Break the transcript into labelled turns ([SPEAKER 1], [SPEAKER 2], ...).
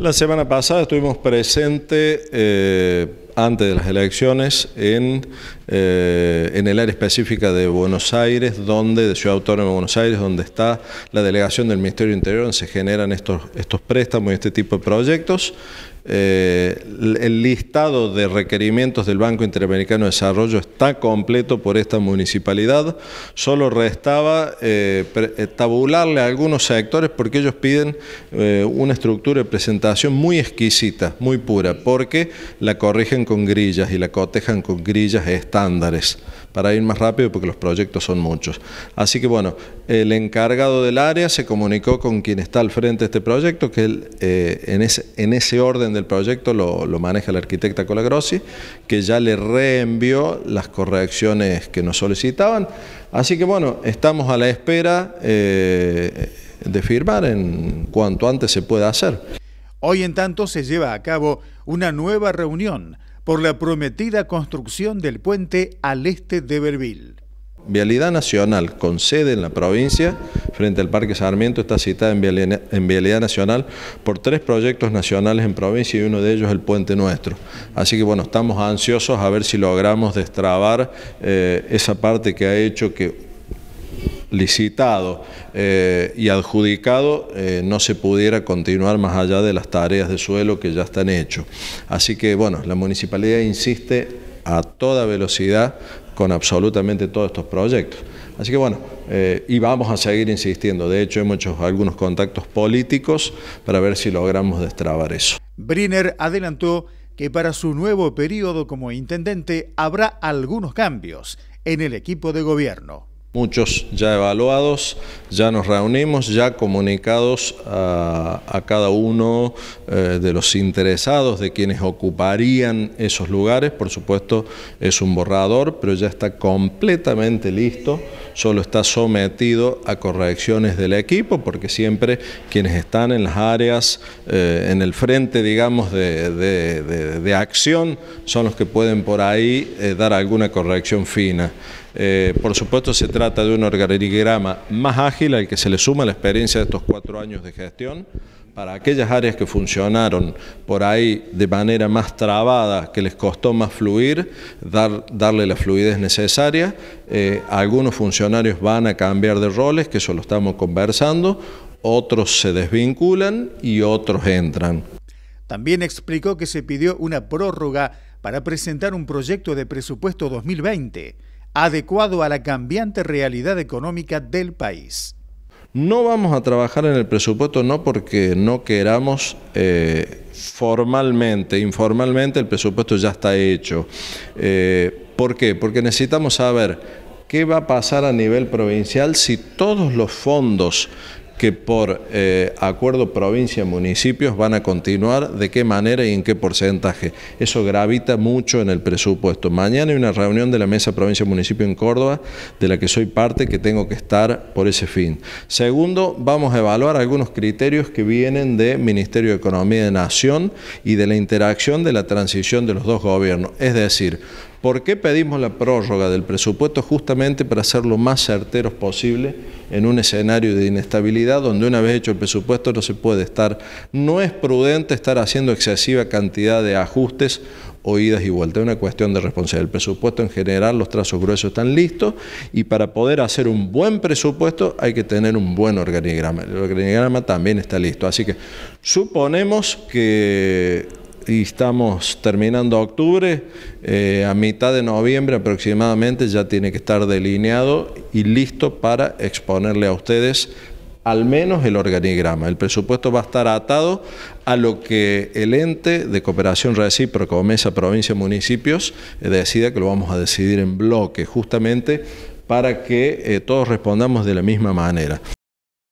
[SPEAKER 1] La semana pasada estuvimos presentes eh, antes de las elecciones en, eh, en, el área específica de Buenos Aires, donde, de Ciudad Autónoma de Buenos Aires, donde está la delegación del Ministerio Interior, donde se generan estos, estos préstamos y este tipo de proyectos. Eh, el listado de requerimientos del Banco Interamericano de Desarrollo está completo por esta municipalidad. Solo restaba eh, eh, tabularle a algunos sectores porque ellos piden eh, una estructura de presentación muy exquisita, muy pura, porque la corrigen con grillas y la cotejan con grillas estándares, para ir más rápido porque los proyectos son muchos. Así que bueno, el encargado del área se comunicó con quien está al frente de este proyecto, que en, ese, en ese orden del proyecto lo, lo maneja el arquitecta Colagrossi, que ya le reenvió las correcciones que nos solicitaban. Así que bueno, estamos a la espera eh, de firmar en cuanto antes se pueda hacer.
[SPEAKER 2] Hoy en tanto se lleva a cabo una nueva reunión por la prometida construcción del puente al este de Berbil.
[SPEAKER 1] Vialidad Nacional, con sede en la provincia, frente al Parque Sarmiento, está citada en vialidad, en nacional por tres proyectos nacionales en provincia y uno de ellos el Puente Nuestro. Así que bueno, estamos ansiosos a ver si logramos destrabar eh, esa parte que ha hecho que licitado eh, y adjudicado eh, no se pudiera continuar más allá de las tareas de suelo que ya están hechas. Así que, bueno, la municipalidad insiste a toda velocidad con absolutamente todos estos proyectos. Así que bueno, eh, y vamos a seguir insistiendo. De hecho, hemos hecho algunos contactos políticos para ver si logramos destrabar eso.
[SPEAKER 2] Briner adelantó que para su nuevo periodo como intendente habrá algunos cambios en el equipo de gobierno.
[SPEAKER 1] Muchos ya evaluados, ya nos reunimos, ya comunicados a, cada uno eh, de los interesados, de quienes ocuparían esos lugares. Por supuesto, es un borrador, pero ya está completamente listo, solo está sometido a correcciones del equipo, porque siempre quienes están en las áreas, eh, en el frente, digamos, de, acción, son los que pueden por ahí eh, dar alguna corrección fina. por supuesto, se trata de un organigrama más ágil al que se le suma la experiencia de estos cuatro años de gestión para aquellas áreas que funcionaron por ahí de manera más trabada, que les costó más fluir, dar, darle la fluidez necesaria. Eh, algunos funcionarios van a cambiar de roles, que eso lo estamos conversando, otros se desvinculan y otros entran.
[SPEAKER 2] También explicó que se pidió una prórroga para presentar un proyecto de presupuesto 2020 adecuado a la cambiante realidad económica del país.
[SPEAKER 1] No vamos a trabajar en el presupuesto no porque no queramos eh, formalmente, informalmente el presupuesto ya está hecho. Eh, ¿Por qué? Porque necesitamos saber qué va a pasar a nivel provincial si todos los fondos que por eh, acuerdo provincia-municipios van a continuar, de qué manera y en qué porcentaje. Eso gravita mucho en el presupuesto. Mañana hay una reunión de la Mesa Provincia-Municipio en Córdoba, de la que soy parte, que tengo que estar por ese fin. Segundo, vamos a evaluar algunos criterios que vienen del Ministerio de Economía de Nación y de la interacción de la transición de los dos gobiernos. Es decir, ¿Por qué pedimos la prórroga del presupuesto? Justamente para ser lo más certeros posible en un escenario de inestabilidad donde una vez hecho el presupuesto no se puede estar, no es prudente estar haciendo excesiva cantidad de ajustes o idas y vueltas, es una cuestión de responsabilidad. El presupuesto en general, los trazos gruesos están listos y para poder hacer un buen presupuesto hay que tener un buen organigrama. El organigrama también está listo, así que suponemos que y estamos terminando octubre, eh, a mitad de noviembre aproximadamente ya tiene que estar delineado y listo para exponerle a ustedes al menos el organigrama. El presupuesto va a estar atado a lo que el ente de cooperación recíproca mesa provincia municipios eh, decida que lo vamos a decidir en bloque, justamente para que eh, todos respondamos de la misma manera.